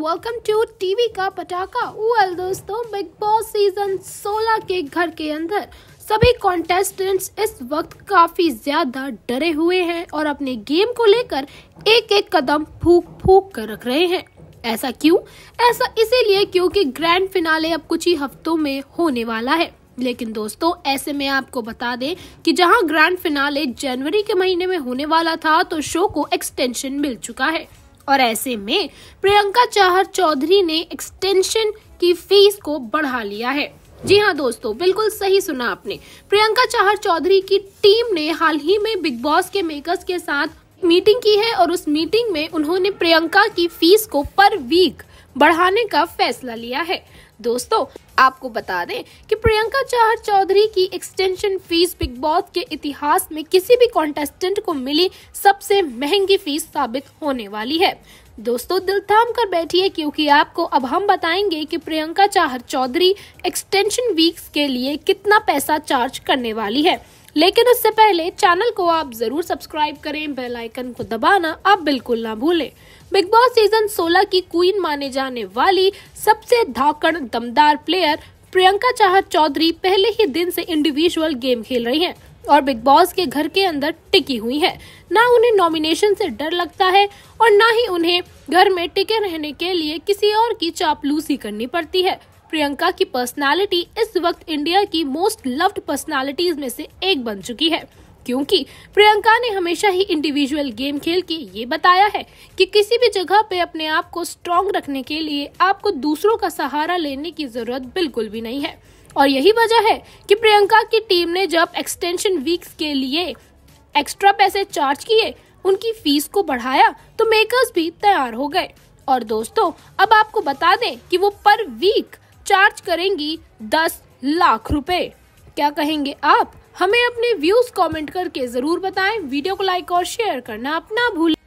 Welcome to TV का पटाखा well दोस्तों बिग बॉस सीजन 16 के घर के अंदर सभी कॉन्टेस्टेंट्स इस वक्त काफी ज्यादा डरे हुए हैं और अपने गेम को लेकर एक एक कदम फूक फूक कर रख रहे हैं ऐसा क्यों ऐसा इसीलिए क्योंकि ग्रैंड फिनाले अब कुछ ही हफ्तों में होने वाला है लेकिन दोस्तों ऐसे में आपको बता दें कि जहां ग्रैंड फिनाले जनवरी के महीने में होने वाला था तो शो को एक्सटेंशन मिल चुका है और ऐसे में प्रियंका चाहर चौधरी ने एक्सटेंशन की फीस को बढ़ा लिया है जी हाँ दोस्तों बिल्कुल सही सुना आपने प्रियंका चाहर चौधरी की टीम ने हाल ही में बिग बॉस के मेकर्स के साथ मीटिंग की है और उस मीटिंग में उन्होंने प्रियंका की फीस को पर वीक बढ़ाने का फैसला लिया है दोस्तों आपको बता दें कि प्रियंका चाहर चौधरी की एक्सटेंशन फीस बिग बॉस के इतिहास में किसी भी कॉन्टेस्टेंट को मिली सबसे महंगी फीस साबित होने वाली है दोस्तों दिल थाम कर बैठिए क्योंकि आपको अब हम बताएंगे कि प्रियंका चाहर चौधरी एक्सटेंशन वीक्स के लिए कितना पैसा चार्ज करने वाली है लेकिन उससे पहले चैनल को आप जरूर सब्सक्राइब करें बेल आइकन को दबाना आप बिल्कुल ना भूलें बिग बॉस सीजन 16 की क्वीन माने जाने वाली सबसे धाकड़ दमदार प्लेयर प्रियंका चाहत चौधरी पहले ही दिन से इंडिविजुअल गेम खेल रही हैं और बिग बॉस के घर के अंदर टिकी हुई हैं। ना उन्हें नॉमिनेशन से डर लगता है और ना ही उन्हें घर में टिके रहने के लिए किसी और की चापलूसी करनी पड़ती है प्रियंका की पर्सनालिटी इस वक्त इंडिया की मोस्ट लव्ड पर्सनालिटीज में से एक बन चुकी है क्योंकि प्रियंका ने हमेशा ही इंडिविजुअल गेम खेल के ये बताया है कि किसी भी जगह पे अपने आप को स्ट्रांग रखने के लिए आपको दूसरों का सहारा लेने की जरूरत बिल्कुल भी नहीं है और यही वजह है कि प्रियंका की टीम ने जब एक्सटेंशन वीक्स के लिए एक्स्ट्रा पैसे चार्ज किए उनकी फीस को बढ़ाया तो मेकर्स भी तैयार हो गए और दोस्तों अब आपको बता दें कि वो पर वीक चार्ज करेंगी दस लाख रुपए क्या कहेंगे आप हमें अपने व्यूज कमेंट करके जरूर बताएं वीडियो को लाइक और शेयर करना अपना भूल